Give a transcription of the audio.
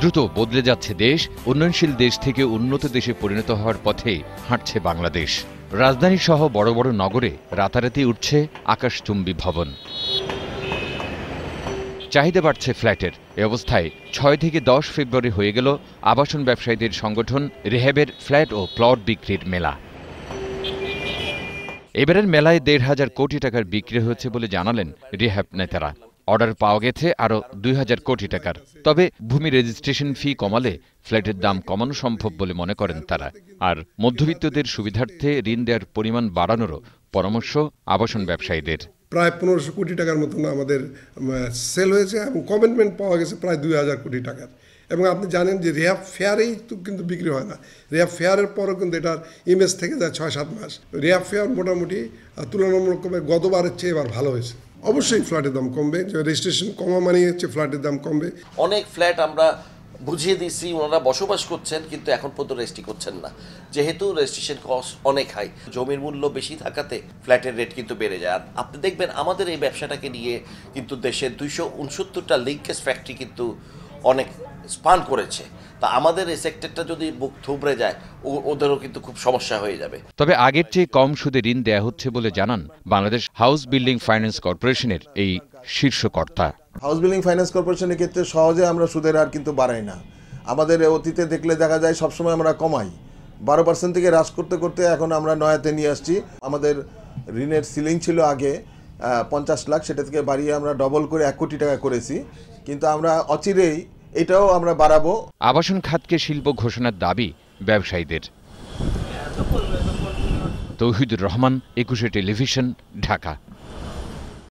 দ্রুত বদলে যাচ্ছে দেশ উন্নয়নশীল দেশ থেকে উন্নত দেশে পরিণত হওয়ার পথে হাঁটছে বাংলাদেশ রাজধানী সহ বড় বড় নগরে রাতারাতি উঠছে আকাশচুম্বী ভবন চাহিদা বাড়ছে ফ্ল্যাটের এ অবস্থায় ছয় থেকে দশ ফেব্রুয়ারি হয়ে গেল আবাসন ব্যবসায়ীদের সংগঠন রেহেবের ফ্ল্যাট ও প্লট বিক্রির মেলা এবারের মেলায় দেড় হাজার কোটি টাকার বিক্রি হয়েছে বলে জানালেন রিহ্যাব নেতারা অর্ডার পাওয়া গেছে আরও দুই হাজার কোটি টাকার তবে ভূমি রেজিস্ট্রেশন ফি কমালে ফ্ল্যাটের দাম কমানো সম্ভব বলে মনে করেন তারা আর মধ্যবিত্তদের সুবিধার্থে ঋণ দেওয়ার পরিমাণ বাড়ানোরও পরামর্শ আবাসন ব্যবসায়ীদের প্রায় পনেরোশো কোটি টাকার মতন আমাদের সেল হয়েছে এবং কমিটমেন্ট পাওয়া গেছে প্রায় দুই হাজার কোটি টাকার এবং আপনি জানেন যে রেহাব ফেয়ারেই তো কিন্তু বিক্রি হয় না রেহাব ফেয়ারের পরও কিন্তু এটার ইমেজ থেকে যায় ছয় সাত মাস রেহাব ফেয়ার মোটামুটি তুলনামূলকভাবে গতবারের চেয়ে এবার ভালো হয়েছে অবশ্যই ফ্ল্যাটের দাম কমবে রেজিস্ট্রেশন কমা মানে হচ্ছে ফ্ল্যাটের দাম কমবে অনেক ফ্ল্যাট আমরা বুঝিয়ে দিয়েছি ওনারা বসবাস করছেন কিন্তু এখন পর্যন্ত রেজিস্ট্রি করছেন না যেহেতু রেজিস্ট্রেশন কস্ট অনেক হাই জমির মূল্য বেশি থাকাতে ফ্ল্যাটের রেট কিন্তু বেড়ে যায় আর আপনি দেখবেন আমাদের এই ব্যবসাটাকে নিয়ে কিন্তু দেশের দুইশো উনসত্তরটা লিঙ্কেজ ফ্যাক্টরি কিন্তু অনেক স্পান করেছে তা আমাদের এই সেক্টরটা যদি বুক থুবড়ে যায় ওদেরও কিন্তু খুব সমস্যা হয়ে যাবে তবে আগের চেয়ে কম সুদে ঋণ দেয়া হচ্ছে বলে জানান বাংলাদেশ হাউস বিল্ডিং ফাইন্যান্স কর্পোরেশনের এই শীর্ষ কর্তা হাউস বিল্ডিং ফাইন্যান্স কর্পোরেশনের ক্ষেত্রে সহজে আমরা সুদের আর কিন্তু বাড়াই না আমাদের অতীতে দেখলে দেখা যায় সবসময় আমরা কমাই বারো পার্সেন্ট থেকে হ্রাস করতে করতে এখন আমরা নয়াতে নিয়ে আসছি আমাদের ঋণের সিলিং ছিল আগে পঞ্চাশ লাখ সেটা থেকে বাড়িয়ে আমরা ডবল করে এক কোটি টাকা করেছি কিন্তু আমরা অচিরেই এটাও আমরা বাড়াবো আবাসন খাতকে শিল্প ঘোষণার দাবি ব্যবসায়ীদের তৌহিদুর রহমান একুশে টেলিভিশন ঢাকা